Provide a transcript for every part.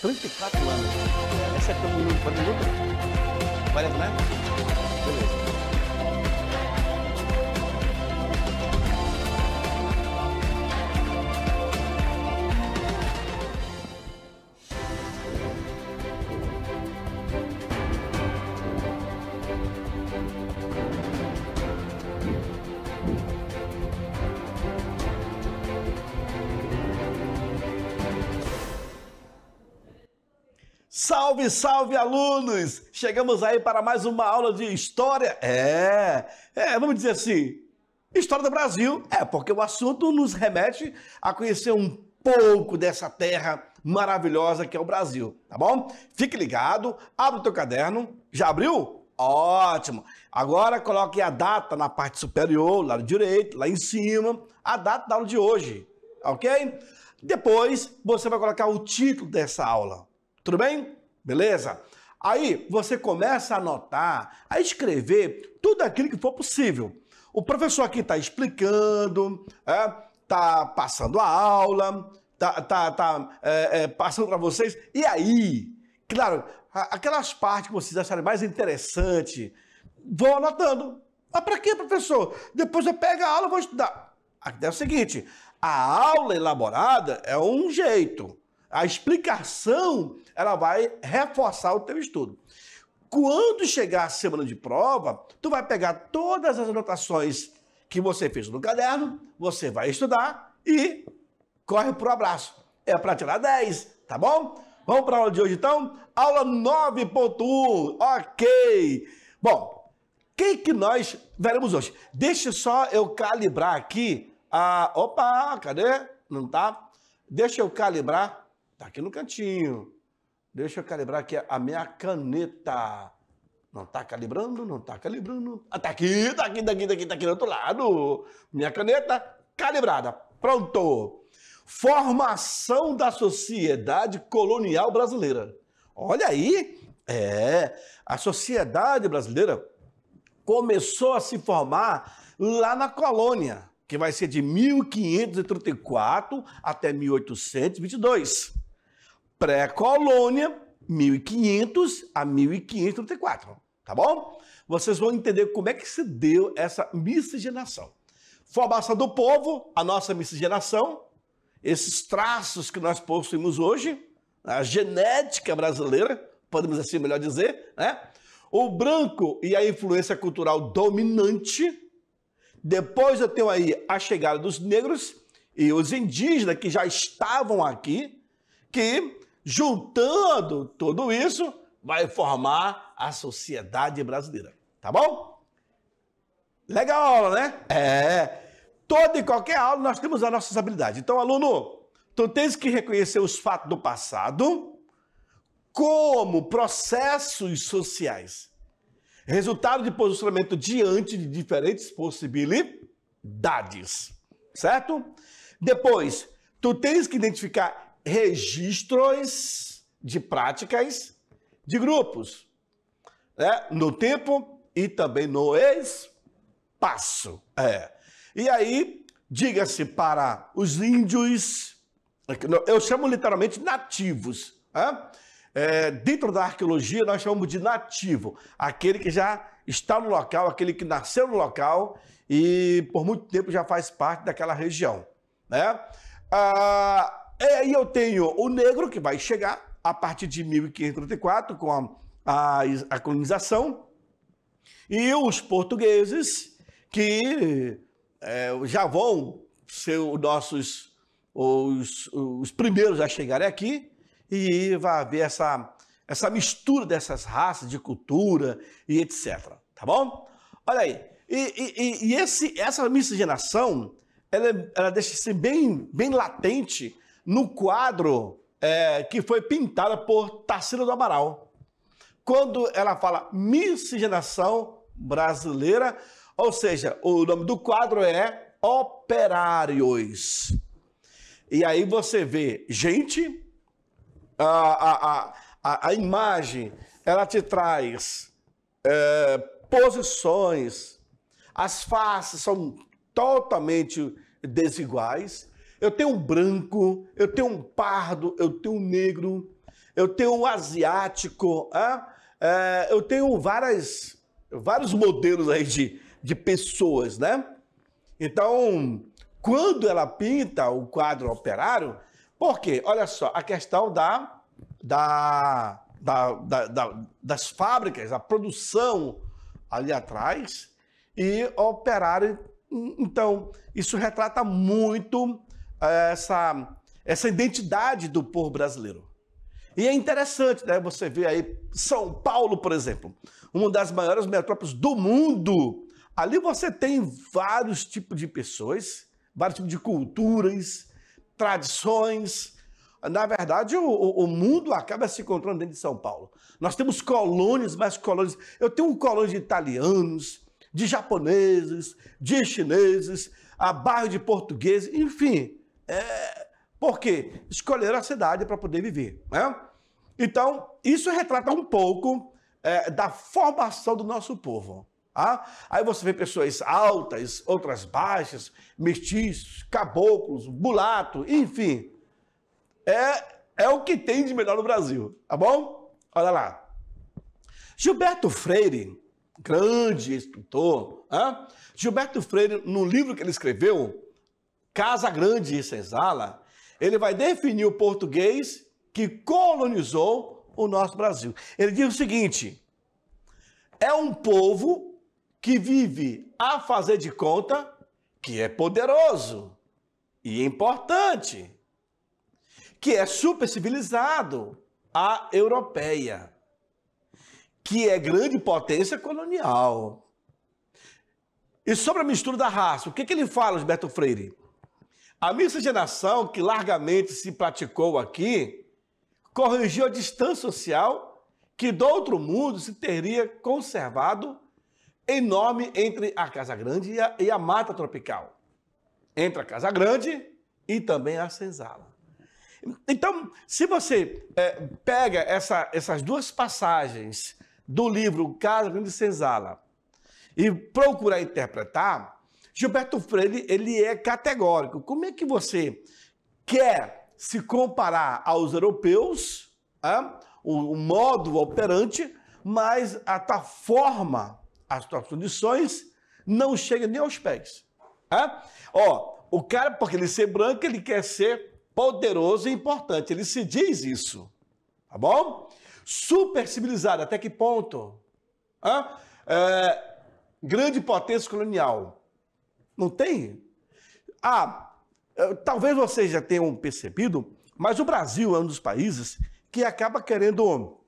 34 anos. Essa é tão muito, pode Várias, né? Beleza. Salve, salve, alunos! Chegamos aí para mais uma aula de história. É, é, vamos dizer assim, história do Brasil. É, porque o assunto nos remete a conhecer um pouco dessa terra maravilhosa que é o Brasil, tá bom? Fique ligado, abre o teu caderno. Já abriu? Ótimo! Agora coloque a data na parte superior, lado direito, lá em cima, a data da aula de hoje, tá ok? Depois você vai colocar o título dessa aula, tudo bem? beleza? Aí você começa a anotar, a escrever tudo aquilo que for possível. O professor aqui está explicando, está é, tá passando a aula, está tá, tá, é, é, passando para vocês. E aí, claro, aquelas partes que vocês acharem mais interessante, vou anotando. Mas para quê, professor? Depois eu pego a aula e vou estudar. Aqui é o seguinte, a aula elaborada é um jeito. A explicação ela vai reforçar o teu estudo. Quando chegar a semana de prova, tu vai pegar todas as anotações que você fez no caderno, você vai estudar e corre pro abraço. É para tirar 10, tá bom? Vamos para a aula de hoje então? Aula 9.1, ok. Bom, o que, que nós veremos hoje? Deixa só eu calibrar aqui a... Opa, cadê? Não tá? Deixa eu calibrar. Tá aqui no cantinho. Deixa eu calibrar aqui a minha caneta. Não está calibrando, não está calibrando. Ah, tá aqui, tá aqui, tá aqui, tá aqui, tá aqui do outro lado. Minha caneta calibrada. Pronto. Formação da sociedade colonial brasileira. Olha aí. É, a sociedade brasileira começou a se formar lá na colônia, que vai ser de 1534 até 1822 pré-colônia, 1500 a 1534, tá bom? Vocês vão entender como é que se deu essa miscigenação. Formação do povo, a nossa miscigenação, esses traços que nós possuímos hoje, a genética brasileira, podemos assim melhor dizer, né? O branco e a influência cultural dominante. Depois eu tenho aí a chegada dos negros e os indígenas que já estavam aqui, que Juntando tudo isso, vai formar a sociedade brasileira. Tá bom? Legal a aula, né? É. Toda e qualquer aula nós temos as nossas habilidades. Então, aluno, tu tens que reconhecer os fatos do passado como processos sociais, resultado de posicionamento diante de diferentes possibilidades, certo? Depois, tu tens que identificar registros de práticas de grupos, né? no tempo e também no espaço. É. E aí, diga-se para os índios, eu chamo literalmente nativos, né? É, dentro da arqueologia, nós chamamos de nativo, aquele que já está no local, aquele que nasceu no local e por muito tempo já faz parte daquela região. Né? Ah, é, e aí eu tenho o negro, que vai chegar a partir de 1534, com a, a, a colonização, e os portugueses, que é, já vão ser os nossos os, os primeiros a chegarem aqui, e vai haver essa, essa mistura dessas raças, de cultura e etc. Tá bom? Olha aí. E, e, e esse, essa miscigenação, ela, ela deixa ser bem, bem latente no quadro é, que foi pintada por Tarsila do Amaral. Quando ela fala miscigenação brasileira, ou seja, o nome do quadro é Operários. E aí você vê gente, a, a, a, a imagem, ela te traz é, posições, as faces são totalmente desiguais. Eu tenho um branco, eu tenho um pardo, eu tenho um negro, eu tenho um asiático, ah? É, eu tenho várias, vários modelos aí de, de pessoas, né? Então, quando ela pinta o quadro operário, por quê? Olha só, a questão da, da, da, da das fábricas, a produção ali atrás e operário. Então, isso retrata muito essa, essa identidade do povo brasileiro. E é interessante, né? Você vê aí São Paulo, por exemplo, uma das maiores metrópoles do mundo. Ali você tem vários tipos de pessoas, vários tipos de culturas, tradições. Na verdade, o, o mundo acaba se encontrando dentro de São Paulo. Nós temos colônias, mais colônias. Eu tenho um colônia de italianos, de japoneses, de chineses, a bairro de portugueses, enfim. É, por quê? Escolheram a cidade para poder viver. Né? Então, isso retrata um pouco é, da formação do nosso povo. Ah, aí você vê pessoas altas, outras baixas, mestiços, caboclos, mulato, enfim. É, é o que tem de melhor no Brasil, tá bom? Olha lá. Gilberto Freire, grande escritor, ah, Gilberto Freire, no livro que ele escreveu, Casa Grande e Senzala, ele vai definir o português que colonizou o nosso Brasil. Ele diz o seguinte: é um povo que vive a fazer de conta que é poderoso e importante, que é super civilizado, a europeia, que é grande potência colonial. E sobre a mistura da raça, o que, que ele fala, Gilberto Freire? A miscigenação que largamente se praticou aqui corrigiu a distância social que do outro mundo se teria conservado enorme entre a Casa Grande e a, e a Mata Tropical, entre a Casa Grande e também a Senzala. Então, se você é, pega essa, essas duas passagens do livro Casa Grande e Senzala e procurar interpretar, Gilberto Freire, ele é categórico. Como é que você quer se comparar aos europeus, o, o modo operante, mas a tua forma, as tuas condições, não chega nem aos pés. Ó, o cara, porque ele ser branco, ele quer ser poderoso e importante. Ele se diz isso. Tá bom? Super civilizado, até que ponto? É, grande potência colonial. Não tem? Ah, eh, talvez vocês já tenham percebido, mas o Brasil é um dos países que acaba querendo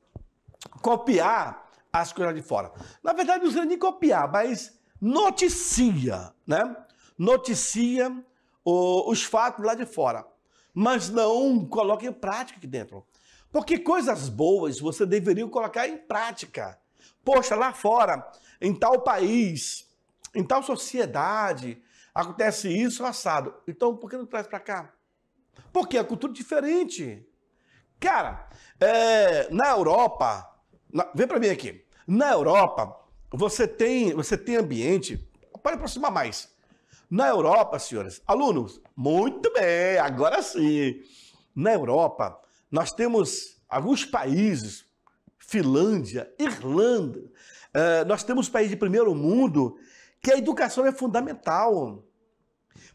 copiar as coisas de fora. Na verdade, não seria nem copiar, mas noticia, né? Noticia o, os fatos lá de fora, mas não coloca em prática aqui dentro. Porque coisas boas você deveria colocar em prática. Poxa, lá fora, em tal país, em tal sociedade acontece isso assado. Então, por que não traz para cá? Porque a é cultura é diferente. Cara, é, na Europa, na, vem para mim aqui. Na Europa, você tem, você tem ambiente. Pode aproximar mais. Na Europa, senhoras, alunos, muito bem, agora sim. Na Europa, nós temos alguns países, Finlândia, Irlanda, é, nós temos países de primeiro mundo que a educação é fundamental.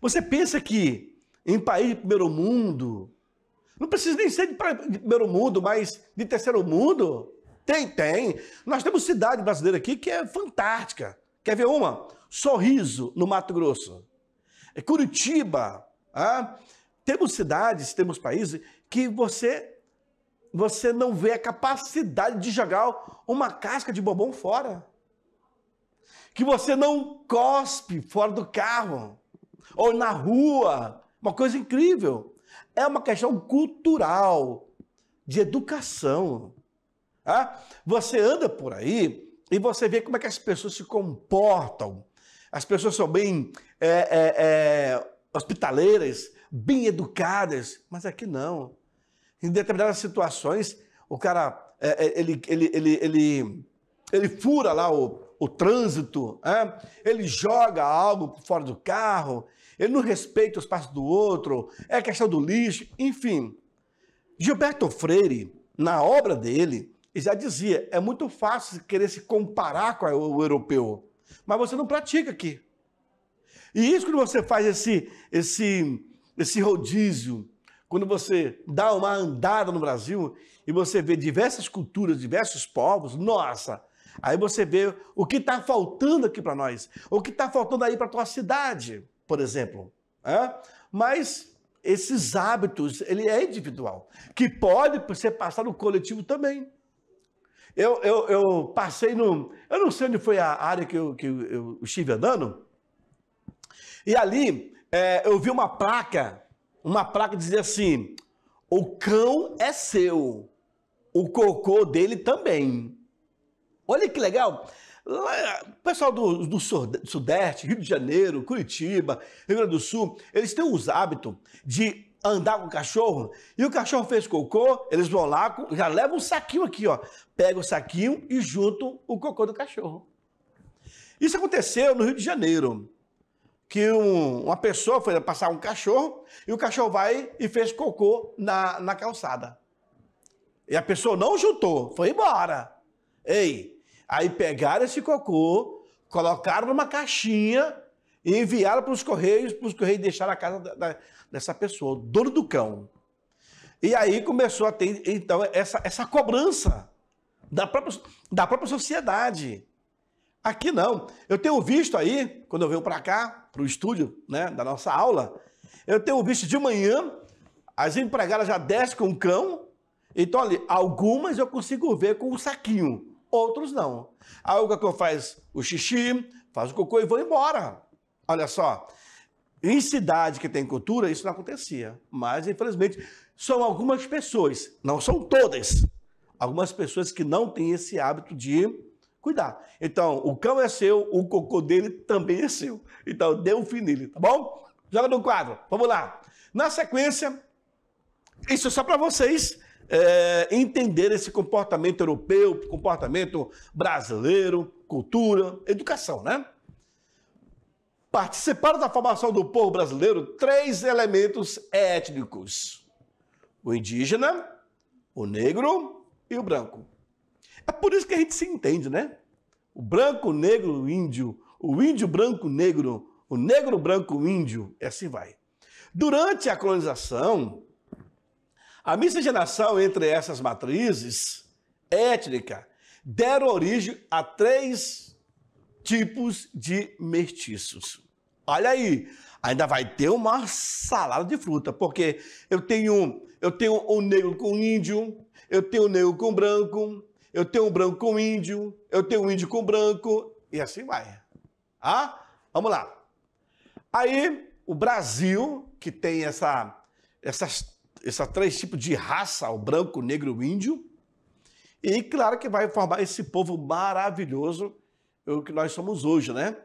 Você pensa que em país de primeiro mundo, não precisa nem ser de primeiro mundo, mas de terceiro mundo, tem, tem. Nós temos cidade brasileira aqui que é fantástica. Quer ver uma? Sorriso, no Mato Grosso. É Curitiba. Ah? Temos cidades, temos países que você você não vê a capacidade de jogar uma casca de bombom fora que você não cospe fora do carro ou na rua. Uma coisa incrível. É uma questão cultural, de educação. você anda por aí e você vê como é que as pessoas se comportam. As pessoas são bem é, é, é, hospitaleiras, bem educadas, mas aqui não. Em determinadas situações, o cara ele, ele, ele, ele, ele fura lá o, o trânsito, é? ele joga algo fora do carro, ele não respeita os passos do outro, é questão do lixo, enfim. Gilberto Freire, na obra dele, já dizia: é muito fácil querer se comparar com o europeu, mas você não pratica aqui. E isso quando você faz esse, esse, esse rodízio, quando você dá uma andada no Brasil e você vê diversas culturas, diversos povos, nossa, Aí você vê o que está faltando aqui para nós, o que está faltando aí para a tua cidade, por exemplo. É? Mas esses hábitos, ele é individual, que pode ser passado no coletivo também. Eu, eu, eu passei no. Eu não sei onde foi a área que eu, que eu estive andando, e ali é, eu vi uma placa, uma placa dizia assim: o cão é seu, o cocô dele também. Olha que legal! Lá, pessoal do, do, Sudeste, Rio de Janeiro, Curitiba, Rio Grande do Sul, eles têm os hábitos de andar com o cachorro e o cachorro fez cocô, eles vão lá, já levam um saquinho aqui, ó. Pega o saquinho e juntam o cocô do cachorro. Isso aconteceu no Rio de Janeiro, que um, uma pessoa foi passar um cachorro e o cachorro vai e fez cocô na, na calçada. E a pessoa não juntou, foi embora. Ei, Aí pegaram esse cocô, colocaram numa caixinha e enviaram para os Correios, para os Correios deixaram a casa da, da, dessa pessoa, o dono do cão. E aí começou a ter, então, essa, essa cobrança da própria, da própria sociedade. Aqui não. Eu tenho visto aí, quando eu venho para cá, para o estúdio né, da nossa aula, eu tenho visto de manhã, as empregadas já descem com o cão, então ali, algumas eu consigo ver com o um saquinho outros não. Aí o cocô é faz o xixi, faz o cocô e vão embora. Olha só, em cidade que tem cultura, isso não acontecia. Mas, infelizmente, são algumas pessoas, não são todas, algumas pessoas que não têm esse hábito de cuidar. Então, o cão é seu, o cocô dele também é seu. Então, dê um fim nele, tá bom? Joga no quadro, vamos lá. Na sequência, isso é só para vocês é, entender esse comportamento europeu, comportamento brasileiro, cultura, educação, né? Participaram da formação do povo brasileiro três elementos étnicos: o indígena, o negro e o branco. É por isso que a gente se entende, né? O branco, o negro, o índio, o índio, branco, negro, o negro, branco, o índio, e assim vai. Durante a colonização, a miscigenação entre essas matrizes étnica deram origem a três tipos de mestiços. Olha aí, ainda vai ter uma salada de fruta, porque eu tenho eu tenho o um negro com índio, eu tenho o um negro com branco, eu tenho o um branco com índio, eu tenho o índio com branco e assim vai. Ah, vamos lá. Aí o Brasil que tem essa essas esses três tipos de raça, o branco, o negro e o índio. E claro que vai formar esse povo maravilhoso é o que nós somos hoje, né?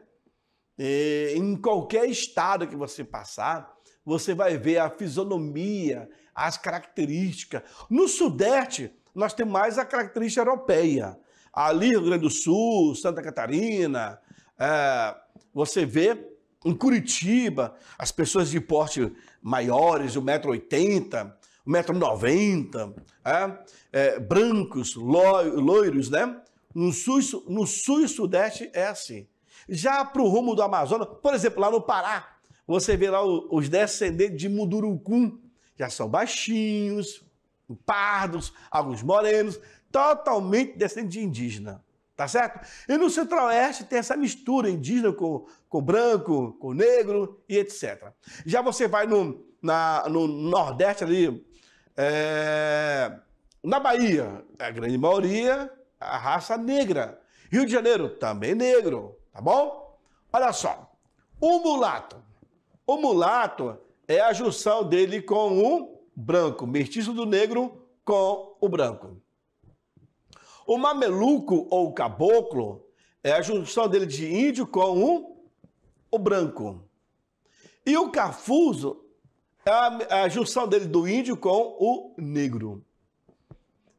E, em qualquer estado que você passar, você vai ver a fisionomia, as características. No Sudeste, nós temos mais a característica europeia. Ali, Rio Grande do Sul, Santa Catarina, é, você vê em Curitiba, as pessoas de porte maiores, 1,80m, 1,90m, é? é, brancos, loiros, né? No sul, no sul e sudeste é assim. Já para o rumo do Amazonas, por exemplo, lá no Pará, você vê lá os descendentes de Mundurucum, já são baixinhos, pardos, alguns morenos, totalmente descendentes de indígena. Tá certo? E no Centro-Oeste tem essa mistura indígena com, com branco, com negro e etc. Já você vai no, na, no Nordeste ali, é, na Bahia, a grande maioria, a raça negra. Rio de Janeiro, também negro, tá bom? Olha só, o mulato. O mulato é a junção dele com o branco, mestiço do negro com o branco. O mameluco ou caboclo é a junção dele de índio com um, o branco. E o cafuso é a, é a junção dele do índio com o negro.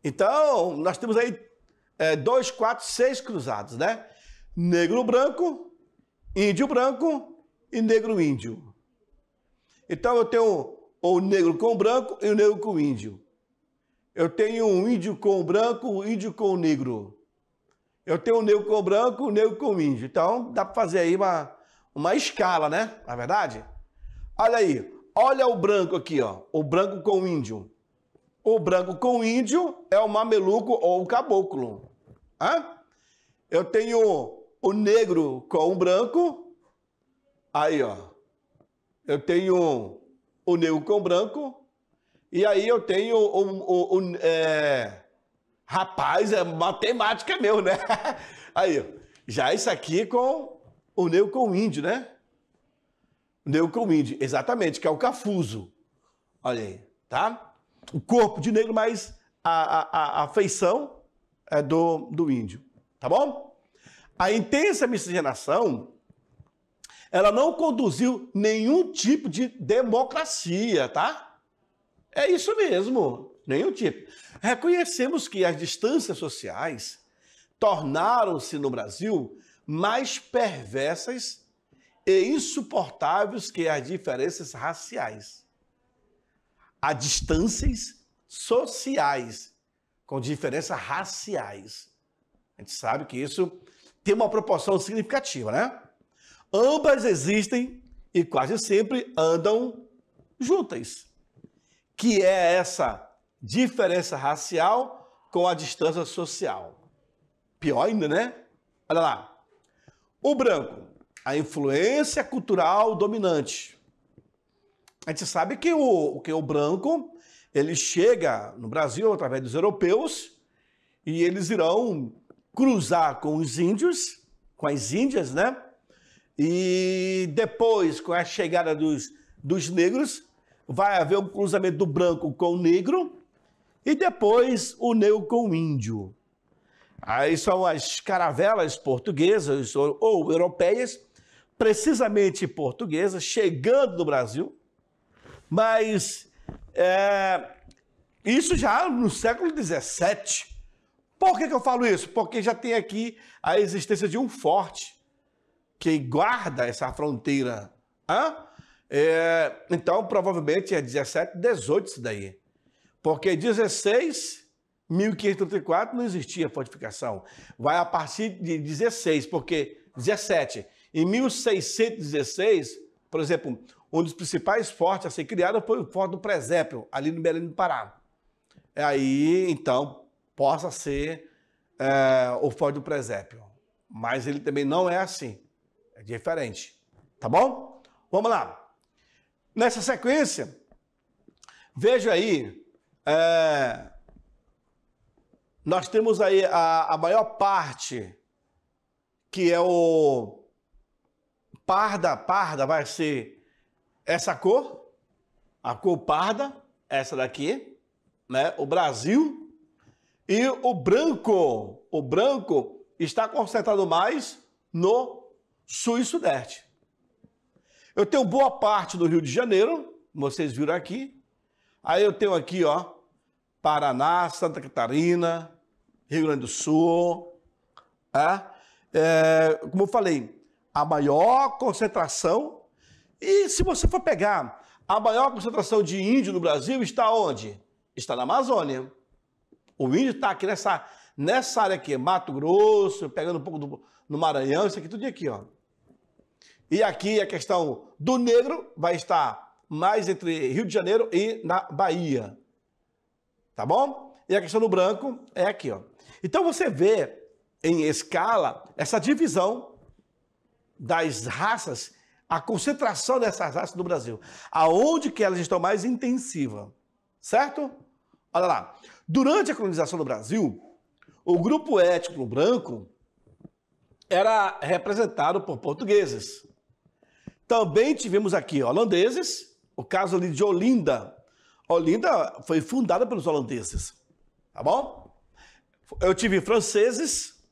Então, nós temos aí é, dois, quatro, seis cruzados, né? Negro branco, índio branco e negro índio. Então eu tenho o negro com o branco e o negro com o índio. Eu tenho um índio com branco, um índio com negro. Eu tenho um negro com branco, um negro com índio. Então dá para fazer aí uma, uma escala, né? Na é verdade? Olha aí, olha o branco aqui, ó. O branco com o índio. O branco com o índio é o mameluco ou o caboclo. Hã? Eu tenho o negro com o branco. Aí, ó. Eu tenho o negro com o branco. E aí eu tenho o, é... rapaz, é matemática meu, né? Aí, já isso aqui com o neu com índio, né? Neu com índio, exatamente, que é o cafuso. Olha aí, tá? O corpo de negro, mas a, a, a feição é do, do índio, tá bom? A intensa miscigenação ela não conduziu nenhum tipo de democracia, tá? É isso mesmo, nenhum tipo. Reconhecemos que as distâncias sociais tornaram-se no Brasil mais perversas e insuportáveis que as diferenças raciais. Há distâncias sociais com diferenças raciais. A gente sabe que isso tem uma proporção significativa, né? Ambas existem e quase sempre andam juntas que é essa diferença racial com a distância social. Pior ainda, né? Olha lá. O branco, a influência cultural dominante. A gente sabe que o, que o branco ele chega no Brasil através dos europeus e eles irão cruzar com os índios, com as índias, né? E depois, com a chegada dos, dos negros, vai haver um cruzamento do branco com o negro e depois o negro com o índio. Aí são as caravelas portuguesas ou europeias, precisamente portuguesas, chegando no Brasil, mas é, isso já no século XVII. Por que, que eu falo isso? Porque já tem aqui a existência de um forte que guarda essa fronteira. Hã? É, então, provavelmente é 17, 18 isso daí. Porque 16, 1534 não existia fortificação. Vai a partir de 16, porque 17. Em 1616, por exemplo, um dos principais fortes a ser criado foi o Forte do Presépio, ali no Belém do Pará. É aí, então, possa ser é, o Forte do Presépio. Mas ele também não é assim. É diferente. Tá bom? Vamos lá. Nessa sequência, veja aí, é, nós temos aí a, a maior parte, que é o parda, parda vai ser essa cor, a cor parda, essa daqui, né? O Brasil e o branco, o branco está concentrado mais no sul e sudeste. Eu tenho boa parte do Rio de Janeiro, vocês viram aqui. Aí eu tenho aqui, ó, Paraná, Santa Catarina, Rio Grande do Sul. É? É, como eu falei, a maior concentração. E se você for pegar, a maior concentração de índio no Brasil está onde? Está na Amazônia. O índio está aqui nessa, nessa área aqui, Mato Grosso, pegando um pouco do, no Maranhão, isso aqui tudo aqui, ó. E aqui a questão do negro vai estar mais entre Rio de Janeiro e na Bahia. Tá bom? E a questão do branco é aqui, ó. Então você vê em escala essa divisão das raças, a concentração dessas raças no Brasil, aonde que elas estão mais intensiva, certo? Olha lá. Durante a colonização do Brasil, o grupo étnico branco era representado por portugueses. Também tivemos aqui holandeses, o caso ali de Olinda. Olinda foi fundada pelos holandeses, tá bom? Eu tive franceses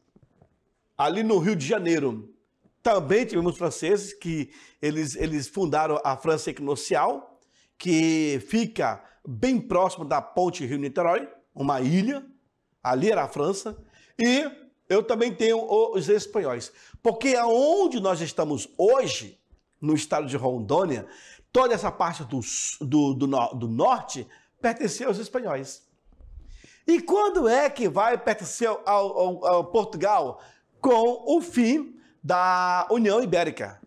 ali no Rio de Janeiro. Também tivemos franceses que eles, eles fundaram a França Equinocial, que fica bem próximo da ponte Rio-Niterói, uma ilha. Ali era a França. E eu também tenho os espanhóis. Porque aonde nós estamos hoje, no estado de Rondônia, toda essa parte do, do, do, do norte pertencia aos espanhóis. E quando é que vai pertencer ao, ao, ao Portugal? Com o fim da União Ibérica.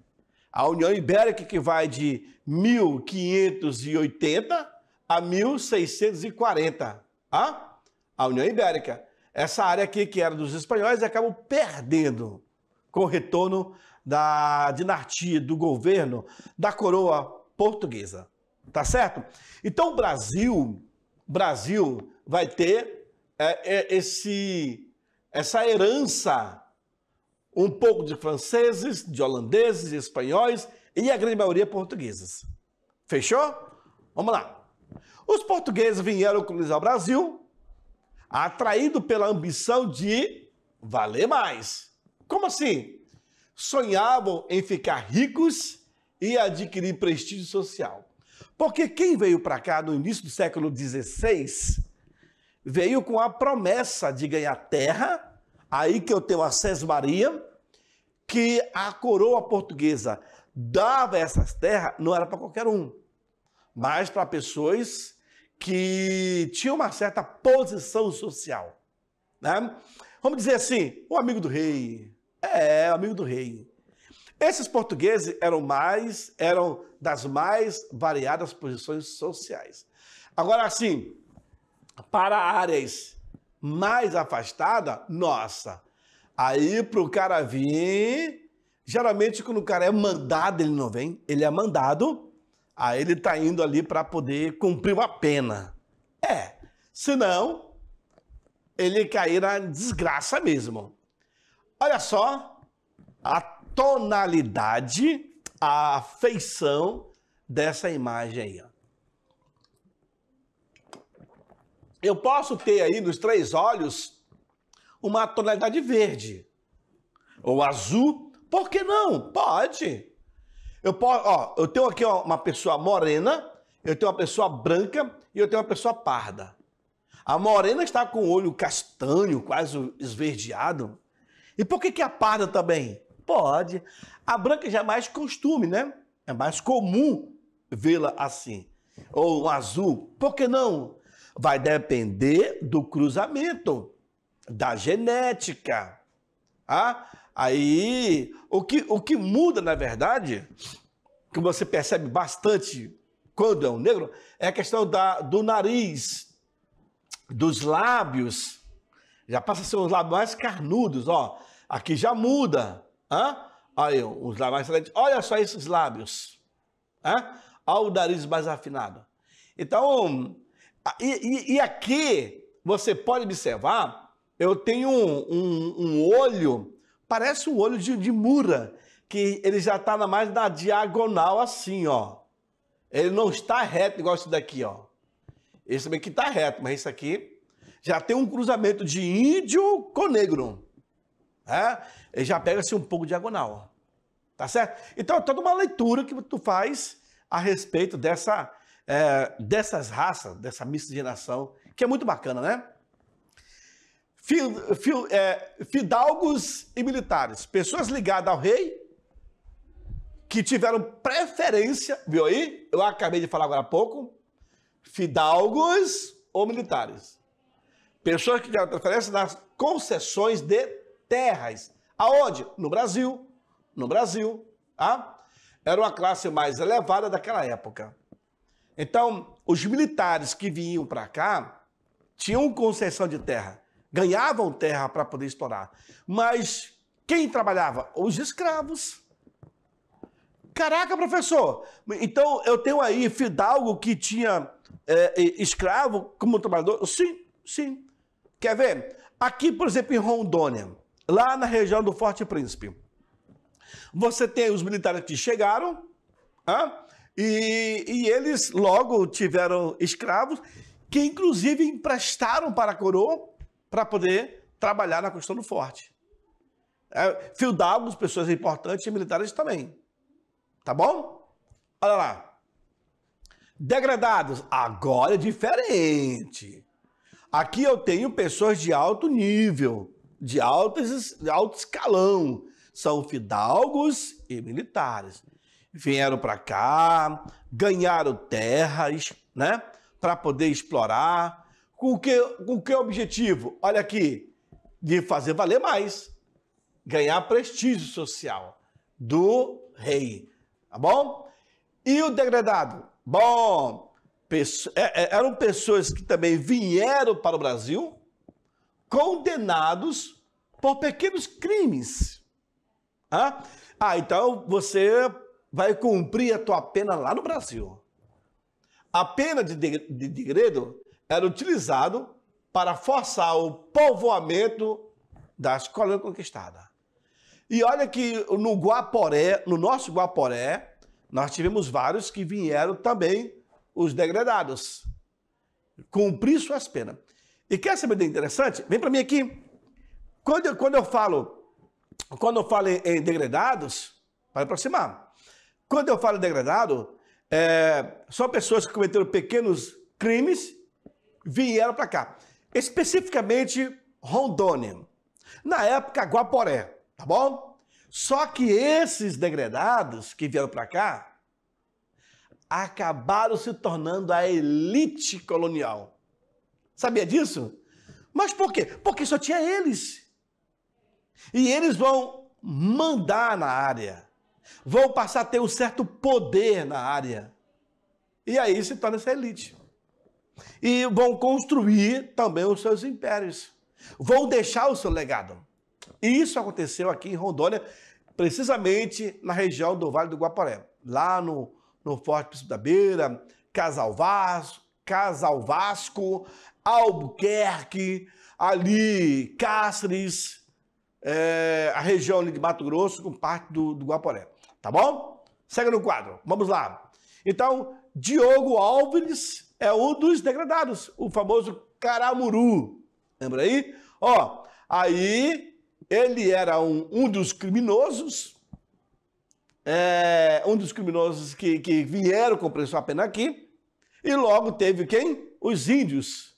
A União Ibérica que vai de 1580 a 1640. Ah? A União Ibérica. Essa área aqui que era dos espanhóis acabam perdendo com o retorno da dinastia, do governo, da coroa portuguesa. Tá certo? Então o Brasil, Brasil vai ter é, é, esse, essa herança um pouco de franceses, de holandeses, de espanhóis e a grande maioria portugueses. Fechou? Vamos lá. Os portugueses vieram colonizar o Brasil, atraído pela ambição de valer mais. Como assim? sonhavam em ficar ricos e adquirir prestígio social. Porque quem veio para cá no início do século XVI veio com a promessa de ganhar terra, aí que eu tenho a Maria, que a coroa portuguesa dava essas terras, não era para qualquer um, mas para pessoas que tinham uma certa posição social. Né? Vamos dizer assim, o amigo do rei, é, amigo do rei. Esses portugueses eram mais, eram das mais variadas posições sociais. Agora, assim, para áreas mais afastadas, nossa, aí para o cara vir, geralmente quando o cara é mandado, ele não vem, ele é mandado, aí ele está indo ali para poder cumprir uma pena. É, senão ele cair na desgraça mesmo. Olha só a tonalidade, a feição dessa imagem aí. Ó. Eu posso ter aí nos três olhos uma tonalidade verde ou azul, por que não? Pode. Eu posso, ó, eu tenho aqui ó, uma pessoa morena, eu tenho uma pessoa branca e eu tenho uma pessoa parda. A morena está com o olho castanho, quase esverdeado. E por que, que a é parda também? Pode. A branca já é mais costume, né? É mais comum vê-la assim. Ou azul. Por que não? Vai depender do cruzamento, da genética. Ah, aí, o que, o que muda, na verdade, que você percebe bastante quando é um negro, é a questão da, do nariz, dos lábios já passa a ser uns lábios mais carnudos, ó. Aqui já muda. Hã? Olha, os lábios mais excelentes. Olha só esses lábios. Hã? Olha o nariz mais afinado. Então, e, e, e aqui você pode observar, eu tenho um, um, um olho, parece um olho de, de mura, que ele já está mais na diagonal assim, ó. Ele não está reto igual esse daqui, ó. Esse aqui está reto, mas esse aqui já tem um cruzamento de índio com negro. É? já pega-se assim, um pouco diagonal. Tá certo? Então é toda uma leitura que tu faz a respeito dessa, é, dessas raças, dessa miscigenação, que é muito bacana, né? É, fidalgos e militares, pessoas ligadas ao rei que tiveram preferência, viu aí? Eu acabei de falar agora há pouco. Fidalgos ou militares? Pessoas que oferecem nas concessões de terras. Aonde? No Brasil. No Brasil. Tá? Era uma classe mais elevada daquela época. Então, os militares que vinham para cá tinham concessão de terra. Ganhavam terra para poder explorar. Mas quem trabalhava? Os escravos. Caraca, professor! Então, eu tenho aí fidalgo que tinha é, escravo como trabalhador? Sim, sim. Quer ver? Aqui, por exemplo, em Rondônia, lá na região do Forte Príncipe, você tem os militares que chegaram ah, e, e eles logo tiveram escravos que, inclusive, emprestaram para a coroa para poder trabalhar na construção do forte. É, fildávamos pessoas importantes e militares também. Tá bom? Olha lá. Degradados. Agora é diferente. Aqui eu tenho pessoas de alto nível, de alto, de alto escalão. São fidalgos e militares. Vieram para cá, ganharam terras, né? Para poder explorar. Com que, com que objetivo? Olha aqui, de fazer valer mais. Ganhar prestígio social do rei. Tá bom? E o degradado? Bom, é, é, eram pessoas que também vieram para o Brasil condenados por pequenos crimes. Ah, ah então você vai cumprir a tua pena lá no Brasil. A pena de degredo era utilizado para forçar o povoamento das colônias conquistadas. E olha que no Guaporé, no nosso Guaporé, nós tivemos vários que vieram também os degradados, cumprir suas penas. E quer saber de interessante? Vem para mim aqui. Quando eu, quando eu falo quando eu falo em degradados, para aproximar. Quando eu falo degradado, é, são pessoas que cometeram pequenos crimes vieram para cá. Especificamente Rondônia. Na época, Guaporé, tá bom? Só que esses degradados que vieram para cá, acabaram se tornando a elite colonial. Sabia disso? Mas por quê? Porque só tinha eles. E eles vão mandar na área. Vão passar a ter um certo poder na área. E aí se torna essa elite. E vão construir também os seus impérios. Vão deixar o seu legado. E isso aconteceu aqui em Rondônia, precisamente na região do Vale do Guaporé, lá no no Forte Príncipe da Beira, Casal Vasco, Casal Vasco, Albuquerque, ali Cáceres, é, a região ali de Mato Grosso com parte do, do Guaporé. Tá bom? Segue no quadro. Vamos lá. Então, Diogo Alves é um dos degradados, o famoso Caramuru. Lembra aí? Ó, aí ele era um, um dos criminosos, é, um dos criminosos que, que vieram cumprir sua pena aqui, e logo teve quem? Os índios,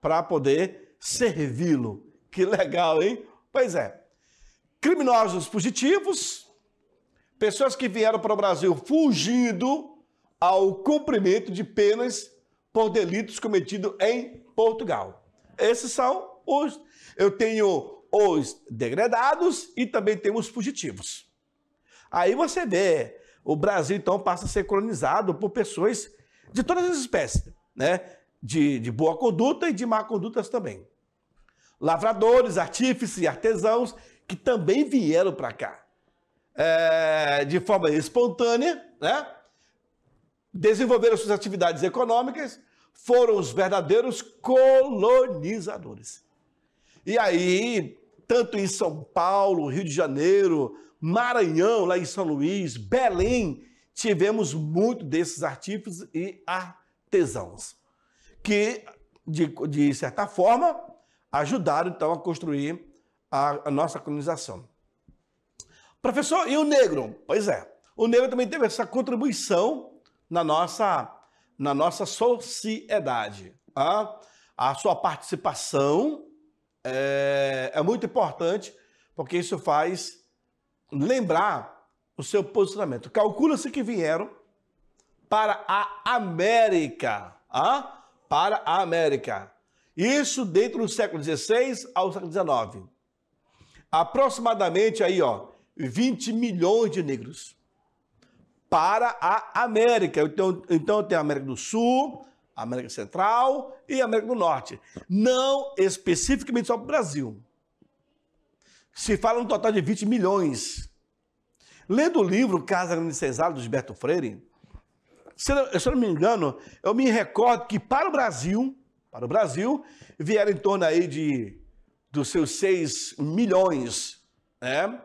para poder servi-lo. Que legal, hein? Pois é. Criminosos fugitivos, pessoas que vieram para o Brasil fugindo ao cumprimento de penas por delitos cometidos em Portugal. Esses são os. Eu tenho os degradados e também temos fugitivos. Aí você vê, o Brasil então passa a ser colonizado por pessoas de todas as espécies, né? De, de boa conduta e de má condutas também. Lavradores, artífices, artesãos que também vieram para cá é, de forma espontânea, né? Desenvolveram suas atividades econômicas, foram os verdadeiros colonizadores. E aí, tanto em São Paulo, Rio de Janeiro, Maranhão, lá em São Luís, Belém, tivemos muito desses artífices e artesãos, que, de, de certa forma, ajudaram então a construir a, a nossa colonização. Professor, e o negro? Pois é, o negro também teve essa contribuição na nossa, na nossa sociedade. Tá? A sua participação é, é muito importante, porque isso faz lembrar o seu posicionamento. Calcula-se que vieram para a América. Ah? Para a América. Isso dentro do século XVI ao século XIX. Aproximadamente aí, ó, 20 milhões de negros para a América. Então, então tem a América do Sul, América Central e América do Norte. Não especificamente só para o Brasil. Se fala um total de 20 milhões. Lendo o livro Casa Grande Cesário, do Gilberto Freire, se eu, se eu não me engano, eu me recordo que para o Brasil, para o Brasil, vieram em torno aí de dos seus 6 milhões. Né?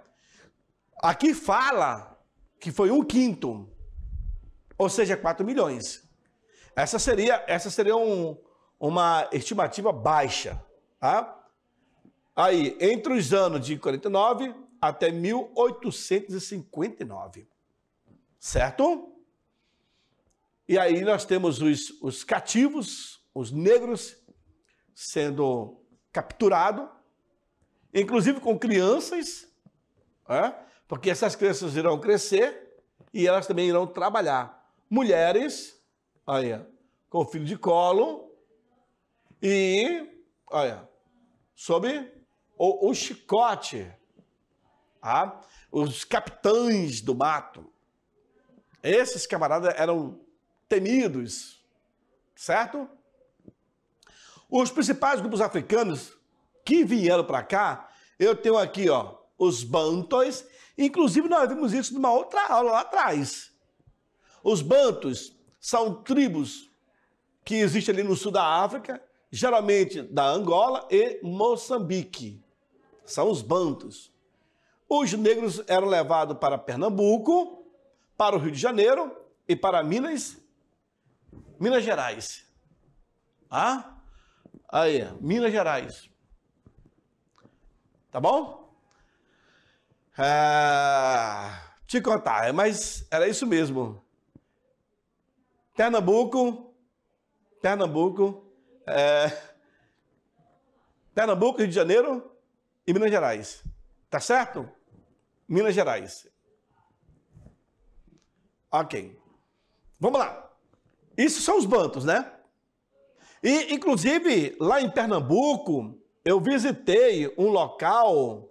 Aqui fala que foi um quinto, ou seja, 4 milhões. Essa seria, essa seria um, uma estimativa baixa. Tá? Aí, entre os anos de 49 até 1859. Certo? E aí nós temos os, os cativos, os negros, sendo capturados, inclusive com crianças, é? porque essas crianças irão crescer e elas também irão trabalhar. Mulheres, olha, com filho de colo e, olha, sob o chicote, tá? os capitães do mato. Esses camaradas eram temidos, certo? Os principais grupos africanos que vieram para cá, eu tenho aqui, ó, os bantos. Inclusive, nós vimos isso numa outra aula lá atrás. Os bantos são tribos que existem ali no sul da África, geralmente da Angola e Moçambique são os bandos. Os negros eram levados para Pernambuco, para o Rio de Janeiro e para Minas, Minas Gerais. Ah? Aí, Minas Gerais. Tá bom? Ah, te contar, mas era isso mesmo. Pernambuco, Pernambuco, é, Pernambuco, Rio de Janeiro, e Minas Gerais. Tá certo? Minas Gerais. Ok. Vamos lá. Isso são os bantos, né? E, inclusive, lá em Pernambuco, eu visitei um local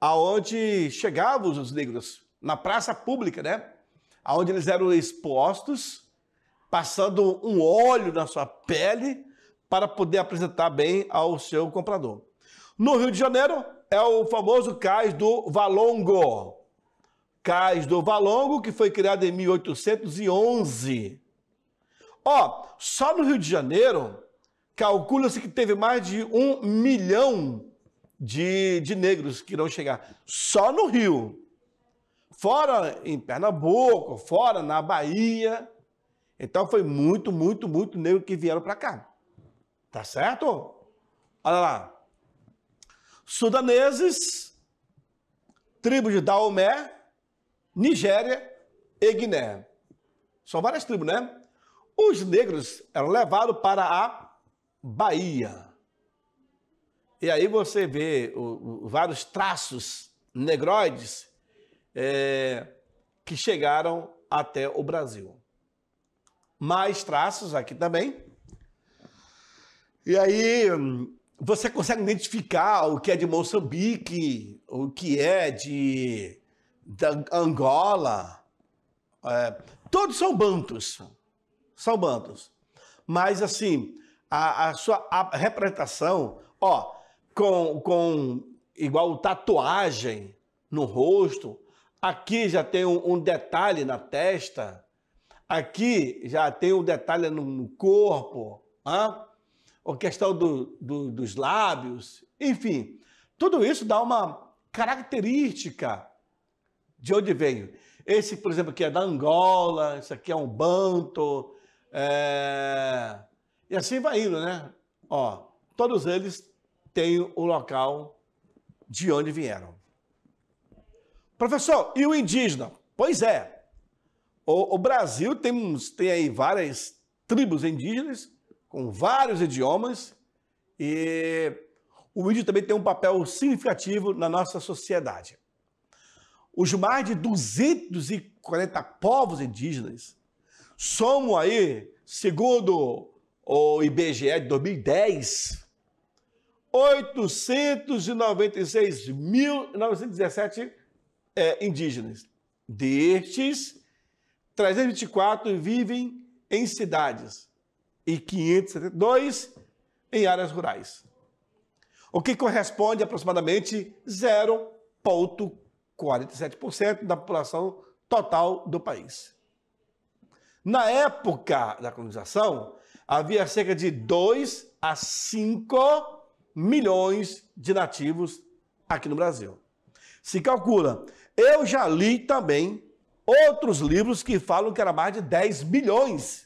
aonde chegavam os negros, na praça pública, né? Aonde eles eram expostos, passando um óleo na sua pele para poder apresentar bem ao seu comprador. No Rio de Janeiro, é o famoso cais do Valongo. Cais do Valongo, que foi criado em 1811. Ó, só no Rio de Janeiro, calcula-se que teve mais de um milhão de, de negros que irão chegar. Só no Rio. Fora em Pernambuco, fora na Bahia. Então foi muito, muito, muito negro que vieram para cá. Tá certo? Olha lá sudaneses, tribo de Daomé, Nigéria e Guiné. São várias tribos, né? Os negros eram levados para a Bahia. E aí você vê o, o, vários traços negroides é, que chegaram até o Brasil. Mais traços aqui também. E aí hum, você consegue identificar o que é de Moçambique, o que é de, de Angola. É, todos são bantos. São bantos. Mas, assim, a, a sua a representação, ó, com, com igual tatuagem no rosto, aqui já tem um, um detalhe na testa, aqui já tem um detalhe no, no corpo. Hã? a questão do, do, dos lábios, enfim, tudo isso dá uma característica de onde veio. Esse, por exemplo, aqui é da Angola, esse aqui é um banto, é... e assim vai indo, né? Ó, todos eles têm o local de onde vieram. Professor, e o indígena? Pois é, o, o Brasil tem, tem aí várias tribos indígenas, com vários idiomas e o índio também tem um papel significativo na nossa sociedade. Os mais de 240 povos indígenas somam aí, segundo o IBGE de 2010, 896.917 é, indígenas. Destes, 324 vivem em cidades e 572 em áreas rurais. O que corresponde a aproximadamente 0,47% da população total do país. Na época da colonização, havia cerca de 2 a 5 milhões de nativos aqui no Brasil. Se calcula. Eu já li também outros livros que falam que era mais de 10 milhões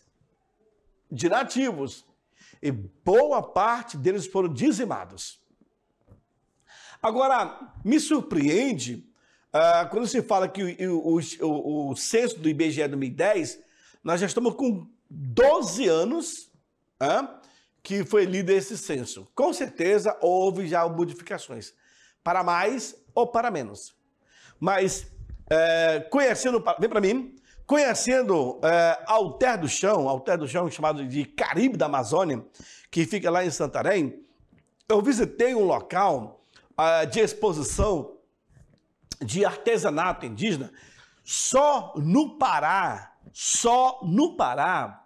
de nativos e boa parte deles foram dizimados. Agora, me surpreende uh, quando se fala que o, o, o, o censo do IBGE 2010, nós já estamos com 12 anos uh, que foi lido esse censo. Com certeza houve já modificações, para mais ou para menos. Mas, uh, conhecendo, vem para mim, Conhecendo é, Alter do Chão, Alter do Chão chamado de Caribe da Amazônia, que fica lá em Santarém, eu visitei um local é, de exposição de artesanato indígena. Só no Pará, só no Pará,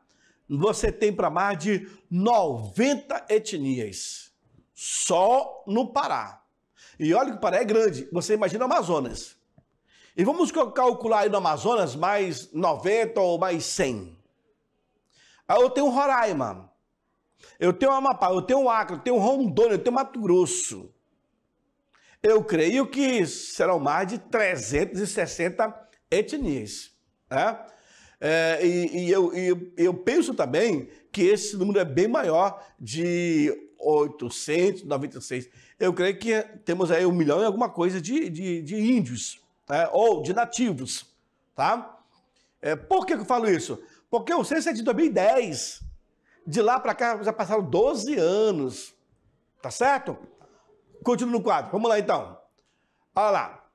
você tem para mais de 90 etnias. Só no Pará. E olha que o Pará é grande. Você imagina Amazonas. E vamos calcular aí no Amazonas mais 90 ou mais 100. Aí ah, eu tenho Roraima, eu tenho Amapá, eu tenho Acre, eu tenho Rondônia, eu tenho Mato Grosso. Eu creio que serão mais de 360 etnias. Né? É, e, e eu, e eu penso também que esse número é bem maior de 896. Eu creio que temos aí um milhão e alguma coisa de, de, de índios. Né, ou de nativos. Tá? É, por que eu falo isso? Porque o censo é de 2010. De lá para cá já passaram 12 anos. Tá certo? Continua no quadro. Vamos lá então. Olha lá.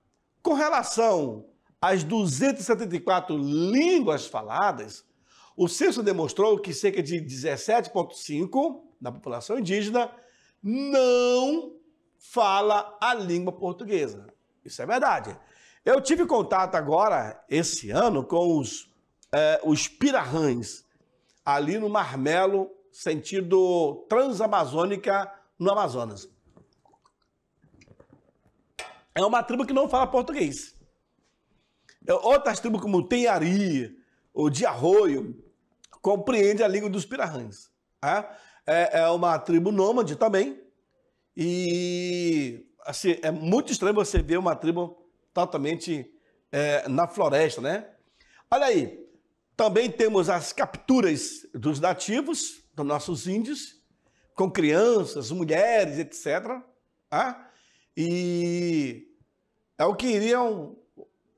Com relação às 274 línguas faladas, o censo demonstrou que cerca de 17,5% da população indígena não fala a língua portuguesa. Isso é verdade. Eu tive contato agora, esse ano, com os, é, os pirarrães, ali no Marmelo, sentido Transamazônica, no Amazonas. É uma tribo que não fala português. É outras tribos como Tenhari, ou de Arroio, compreende a língua dos pirarrãs. Né? É, é uma tribo nômade também. E assim, é muito estranho você ver uma tribo totalmente é, na floresta, né? Olha aí, também temos as capturas dos nativos, dos nossos índios, com crianças, mulheres, etc. Tá? E é o que iriam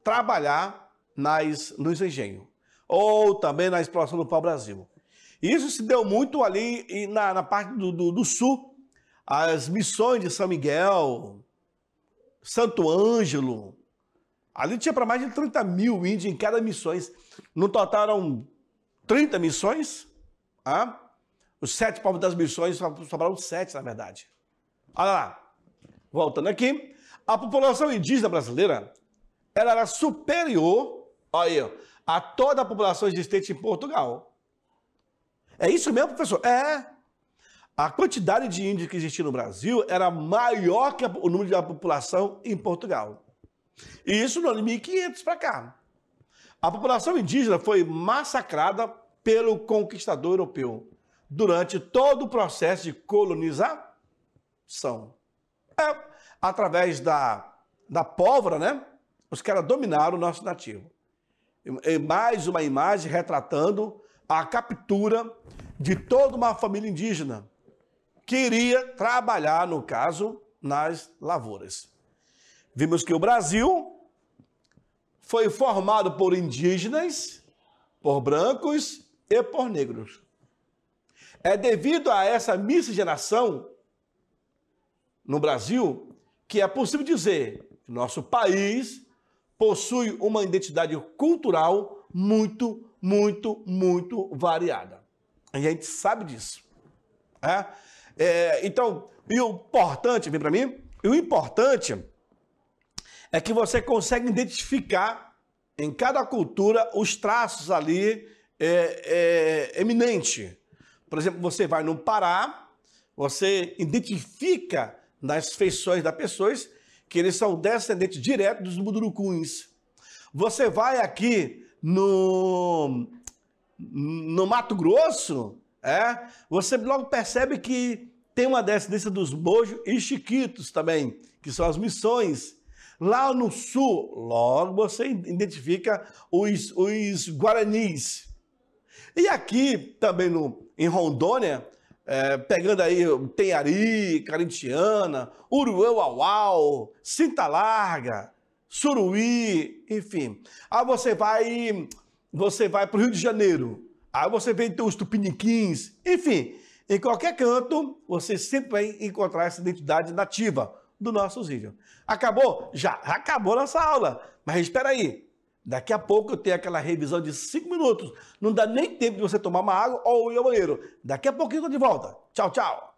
trabalhar nas, nos engenhos, ou também na exploração do pau-brasil. Isso se deu muito ali na, na parte do, do, do sul, as missões de São Miguel, Santo Ângelo, Ali tinha para mais de 30 mil índios em cada missões. No total eram 30 missões. Ah? Os sete povos das missões, sobraram sete, na verdade. Olha lá. Voltando aqui. A população indígena brasileira ela era superior olha, a toda a população existente em Portugal. É isso mesmo, professor? É. A quantidade de índios que existia no Brasil era maior que o número da população em Portugal. E isso no ano 1500 para cá. A população indígena foi massacrada pelo conquistador europeu durante todo o processo de colonização. É, através da, da pólvora, né? Os caras dominaram o nosso nativo. E, mais uma imagem retratando a captura de toda uma família indígena que iria trabalhar, no caso, nas lavouras. Vimos que o Brasil foi formado por indígenas, por brancos e por negros. É devido a essa miscigenação no Brasil que é possível dizer que nosso país possui uma identidade cultural muito, muito, muito variada. A gente sabe disso. É? É, então, e o importante, vem para mim, e o importante é que você consegue identificar em cada cultura os traços ali é, é, eminente. Por exemplo, você vai no Pará, você identifica nas feições das pessoas que eles são descendentes diretos dos Mudurucuns. Você vai aqui no, no Mato Grosso, é, você logo percebe que tem uma descendência dos Bojos e Chiquitos também, que são as missões Lá no sul, logo você identifica os, os guaranis. E aqui também no, em Rondônia, é, pegando aí Tenhari, Carintiana, Uruauauau, Cinta Larga, Suruí, enfim. Aí você vai, você vai para o Rio de Janeiro, aí você vê os tupiniquins, enfim. Em qualquer canto, você sempre vai encontrar essa identidade nativa do nosso vídeo. Acabou? Já acabou nossa aula. Mas espera aí, Daqui a pouco eu tenho aquela revisão de 5 minutos. Não dá nem tempo de você tomar uma água ou ir ao banheiro. Daqui a pouquinho eu tô de volta. Tchau, tchau.